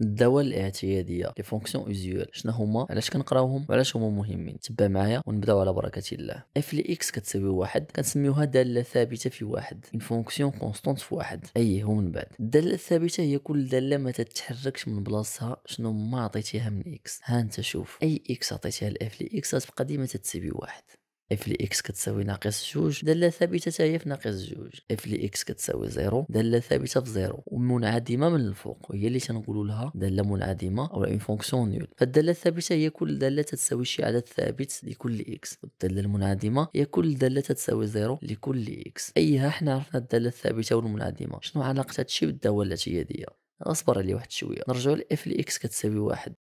الدواء الاعتياديه لي فونكسيون اوزيول شنو هما علاش كنقراوهم وعلاش هما مهمين تبع معايا ونبداو على بركه الله اف لي اكس كتساوي واحد كنسميوها داله ثابته في واحد ان فونكسيون كونستانت في واحد اي هو من بعد الداله الثابته هي كل داله ما تتحركش من بلاصتها شنو ما عطيتيها من اكس ها انت شوف اي اكس عطيتيها لاف لي اكس غتبقى ديما تتساوي واحد اف لي اكس كتساوي ناقص جوج داله ثابته حتى هي في ناقص جوج اف لي اكس كتساوي زيرو داله ثابته في زيرو ومنعدمه من الفوق وهي اللي تنقولوا لها داله منعدمه او اون فونكسيون نول فالداله الثابته هي كل داله تساوي شي عدد ثابت لكل اكس والداله المنعدمه هي كل داله تساوي زيرو لكل اكس ايها حنا عرفنا الداله الثابته والمنعدمه شنو علاقه هادشي بالدوالات اليديه اصبر عليه واحد شويه نرجعو لاف اكس كتساوي واحد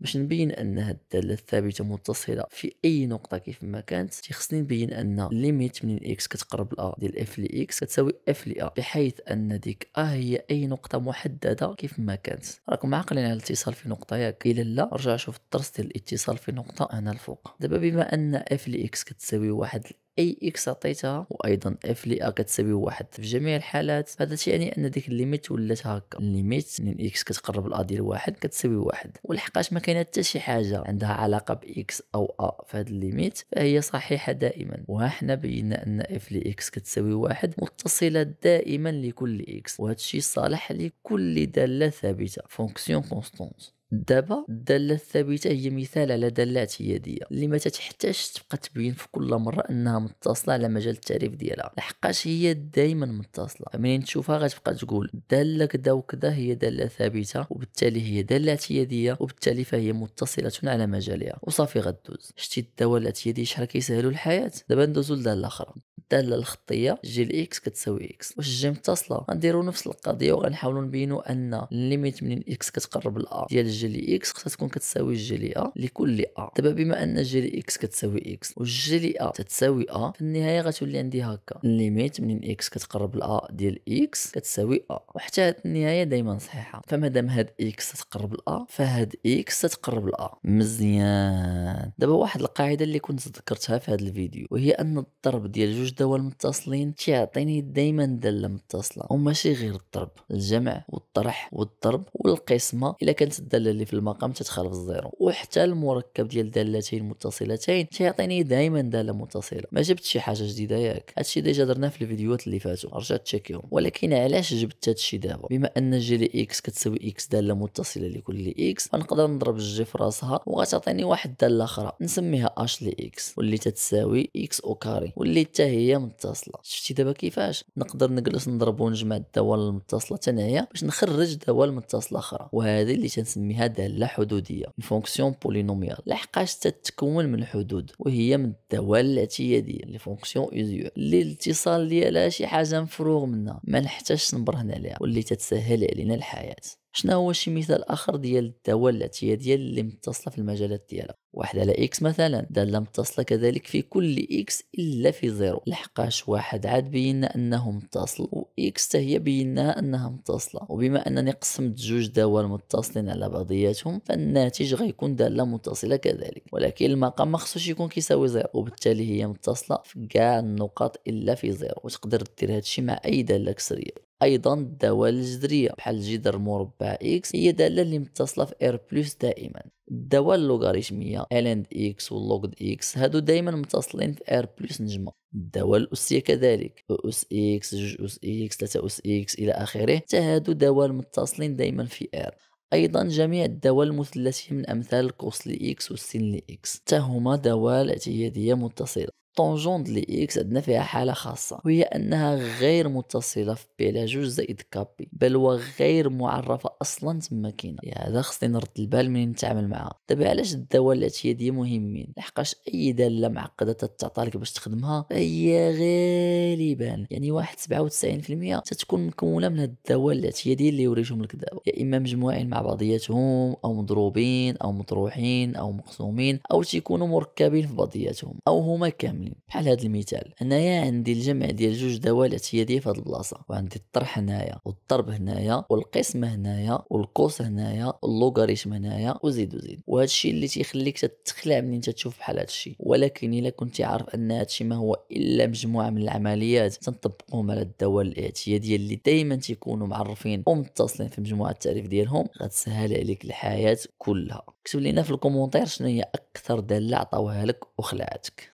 باش نبين ان هاد الداله الثابته متصله في اي نقطه كيف ما كانت تيخصني نبين ان ليميت من اكس كتقرب لا ديال اف لي اكس كتساوي اف لي ا بحيث ان ديك ا هي اي نقطه محدده كيف ما كانت راكم عاقلين على الاتصال في نقطه ياك الا لا رجع شوف الدرس ديال الاتصال في نقطه هنا الفوق دابا بما ان اف لي اكس كتساوي واحد اي اكس عطيتها وايضا اف لي ا كتساوي واحد في جميع الحالات هذا تيعني ان ديك الليميت ولات هكا الليميت من يعني اكس كتقرب لا ديال واحد كتساوي واحد ولحقاش ما كاينه حتى شي حاجه عندها علاقه باكس او ا في هذا الليميت فهي صحيحه دائما وحنا بينا ان اف لي اكس كتساوي واحد متصله دائما لكل اكس وهذا الشيء صالح لكل داله ثابته فونكسيون كونستونت دابا الداله الثابته هي مثال على دالات اعتيادية اللي ما تحتاجش تبقى تبين في كل مره انها متصله على مجال التعريف ديالها لحقاش هي دائما متصله منين تشوفها غتبقى تقول داله كذا وكذا هي داله ثابته وبالتالي هي دالات اعتيادية وبالتالي فهي متصله على مجالها وصافي غدوز شتي الدواله الاعتيادية شحال كيسهلوا الحياه دابا ندوزو لداله اخرى سهله الخطيه جي اكس كتساوي اكس واش جي متصله غنديروا نفس القضيه وغنحاولوا نبينوا ان الليميت منين اكس كتقرب لأ ديال جي اكس خصها تكون كتساوي جي ا لكل ا دابا بما ان جي اكس كتساوي اكس والجي ا تتساوي ا في النهايه غتولي عندي هكا الليميت منين اكس كتقرب لأ ديال اكس كتساوي ا وحتى هاد النهايه دائما صحيحه فمادام هاد اكس تتقرب لأ فهاد اكس تتقرب لأ مزيان دابا واحد القاعده اللي كنت ذكرتها في هاد الفيديو وهي ان الضرب ديال جوج مستوى المتصلين تيعطيني دايما داله متصله وماشي غير الضرب الجمع والطرح والضرب والقسمه الا كانت الداله اللي في المقام تتخالف الزيرو وحتى المركب ديال دالتين متصلتين تيعطيني دايما داله متصله ما جبت شي حاجه جديده ياك هادشي ديجا درناه في الفيديوهات اللي فاتوا رجع تشيكيهم ولكن علاش جبت هادشي دابا بما ان جي لي اكس كتساوي اكس داله متصله لكل اكس فنقدر نضرب الجي في راسها وغتعطيني واحد داله اخرى نسميها اش لي اكس واللي تتساوي اكس او كاري واللي حتى هي هي متصله شفتي دابا كيفاش نقدر نجلس نضرب ونجمع الدوال المتصله هي باش نخرج دوال متصله اخرى وهذه اللي تنسميها داله حدوديه فونكسيون بولينوميال لحقاش تتكون من الحدود وهي من الدوال الاعتياديه لي فونكسيون اوزيو اللي الاتصال ديالها شي حاجه مفروغ منها ما نحتاجش نبرهن عليها واللي تتسهل علينا الحياه شنو هو شي مثال اخر ديال الدواء الاعتياديه اللي متصله في المجالات ديالها واحد على اكس مثلا داله متصله كذلك في كل اكس الا في زيرو لحقاش واحد عاد بينا انه متصل واكس حتى هي بيناها انها متصله وبما انني قسمت جوج دوال متصلين على بعضياتهم فالناتج غيكون داله متصله كذلك ولكن المقام ما خصوش يكون كيساوي زيرو وبالتالي هي متصله في كاع النقاط الا في زيرو وتقدر دير هادشي مع اي داله كسريه ايضا الدوال الجذريه بحال الجذر مربع اكس هي داله اللي متصله في ار بلس دائما الدوال اللوغاريتميه اند اكس واللوغد اكس هادو دائما متصلين في ار بلس نجمه الدوال الاسيه كذلك اس اكس جوج اس اكس ثلاثة اس اكس الى اخره حتى هادو دوال متصلين دائما في ار ايضا جميع الدوال المثلثيه من امثال لي اكس والسين اكس حتى هما دوال اعتياديه متصله طونجوند لإكس عندنا فيها حالة خاصة وهي أنها غير متصلة في بي على جوج زائد كابي بل وغير معرفة أصلا تما كاينة هذا خصني نرد البال من نتعامل معها دابا علاش الدوال الاعتيادية مهمين لحقاش أي دالة معقدة تتعطى لك باش تخدمها هي غالبا يعني واحد 97% تتكون مكونة من الدوال الاعتيادية اللي يوريهم لك دابا يا يعني إما مجموعين مع بعضياتهم أو مضروبين أو مطروحين أو مقسومين أو تيكونوا مركبين في بعضياتهم أو هما كاملين كاملين بحال هذا المثال هنايا عندي الجمع ديال جوج دوالات هي دي في هذه البلاصه وعندي الطرح هنايا والضرب هنايا والقسم هنايا والقوس هنايا واللوغاريتم هنايا وزيد وزيد وهذا الشيء اللي تيخليك تتخلع منين تشوف بحال هذا الشيء ولكن الا كنت عارف ان هذا الشيء ما هو الا مجموعه من العمليات تنطبقوهم على الدوال الاعتياديه اللي دائما تيكونوا معرفين ومتصلين في مجموعه التعريف ديالهم غتسهل عليك الحياه كلها اكتب لنا في الكومونتير شنو هي اكثر داله عطاوها لك وخلعتك